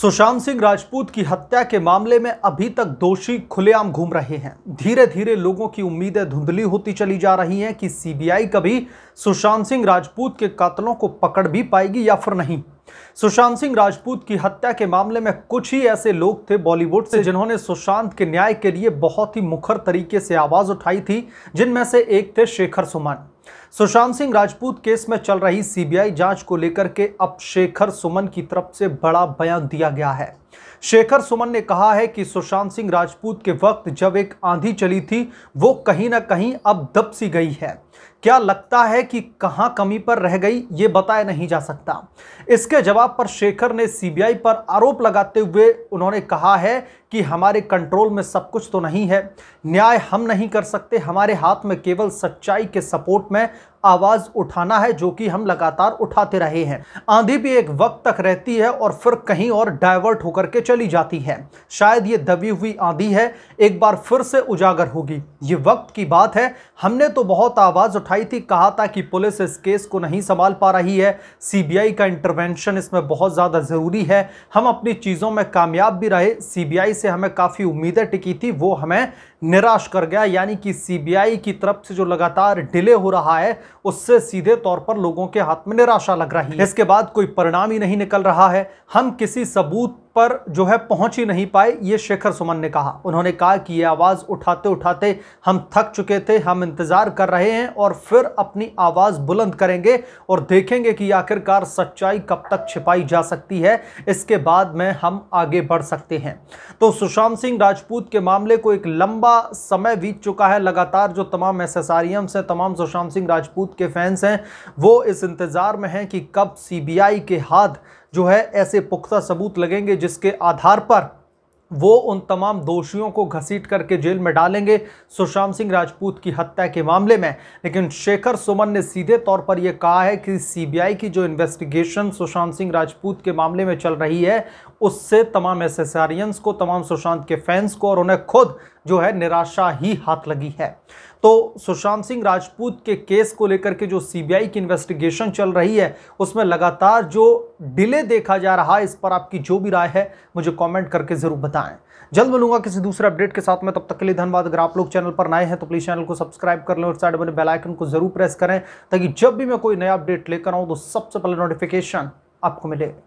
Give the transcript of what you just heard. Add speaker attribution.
Speaker 1: सुशांत सिंह राजपूत की हत्या के मामले में अभी तक दोषी खुलेआम घूम रहे हैं धीरे धीरे लोगों की उम्मीदें धुंधली होती चली जा रही हैं कि सीबीआई कभी सुशांत सिंह राजपूत के कातलों को पकड़ भी पाएगी या फिर नहीं सुशांत सिंह राजपूत की हत्या के मामले में कुछ ही ऐसे लोग थे बॉलीवुड से जिन्होंने सुशांत के न्याय के लिए बहुत ही मुखर तरीके से आवाज उठाई थी जिनमें से एक थे शेखर सुमन सुशांत सिंह राजपूत केस में चल रही सीबीआई जांच को लेकर के अब शेखर सुमन की तरफ से बड़ा बयान दिया गया है शेखर सुमन ने कहा है कि सुशांत सिंह राजपूत के वक्त जब एक आंधी चली थी वो कहीं ना कहीं अब दब सी गई है क्या लगता है कि कहां कमी पर रह गई ये बताया नहीं जा सकता इसके जवाब पर शेखर ने सीबीआई पर आरोप लगाते हुए उन्होंने कहा है कि हमारे कंट्रोल में सब कुछ तो नहीं है न्याय हम नहीं कर सकते हमारे हाथ में केवल सच्चाई के सपोर्ट में आवाज़ उठाना है जो कि हम लगातार उठाते रहे हैं आंधी भी एक वक्त तक रहती है और फिर कहीं और डाइवर्ट होकर के चली जाती है शायद ये दबी हुई आंधी है एक बार फिर से उजागर होगी ये वक्त की बात है हमने तो बहुत आवाज़ उठाई थी कहा था कि पुलिस इस केस को नहीं संभाल पा रही है सीबीआई का इंटरवेंशन इसमें बहुत ज़्यादा ज़रूरी है हम अपनी चीज़ों में कामयाब भी रहे सीबीआई से हमें काफ़ी उम्मीदें टिकी थी वो हमें निराश कर गया यानी कि सीबीआई की तरफ से जो लगातार डिले हो रहा है उससे सीधे तौर पर लोगों के हाथ में निराशा लग रही है इसके बाद कोई परिणाम ही नहीं निकल रहा है हम किसी सबूत पर जो है पहुंच ही नहीं पाए ये शेखर सुमन ने कहा उन्होंने कहा कि ये आवाज़ उठाते उठाते हम थक चुके थे हम इंतज़ार कर रहे हैं और फिर अपनी आवाज़ बुलंद करेंगे और देखेंगे कि आखिरकार सच्चाई कब तक छिपाई जा सकती है इसके बाद में हम आगे बढ़ सकते हैं तो सुशांत सिंह राजपूत के मामले को एक लंबा समय बीत चुका है लगातार जो तमाम एस एस हैं तमाम सुशांत सिंह राजपूत के फैंस हैं वो इस इंतज़ार में हैं कि कब सी के हाथ जो है ऐसे पुख्ता सबूत लगेंगे जिसके आधार पर वो उन तमाम दोषियों को घसीट करके जेल में डालेंगे सुशांत सिंह राजपूत की हत्या के मामले में लेकिन शेखर सुमन ने सीधे तौर पर यह कहा है कि सीबीआई की जो इन्वेस्टिगेशन सुशांत सिंह राजपूत के मामले में चल रही है उससे तमाम एसेसारियंस को तमाम सुशांत के फैंस को और उन्हें खुद जो है निराशा ही हाथ लगी है तो सुशांत सिंह राजपूत के केस को लेकर के जो सीबीआई की इन्वेस्टिगेशन चल रही है उसमें लगातार जो डिले देखा जा रहा है इस पर आपकी जो भी राय है मुझे कमेंट करके ज़रूर बताएं जल्द मिलूंगा किसी दूसरे अपडेट के साथ में तब तक के लिए धन्यवाद अगर आप लोग चैनल पर नए हैं तो प्लीज़ चैनल को सब्सक्राइब कर लें और साइड बने बेलाइकन को ज़रूर प्रेस करें ताकि जब भी मैं कोई नया अपडेट लेकर आऊँ तो सबसे पहले नोटिफिकेशन आपको मिले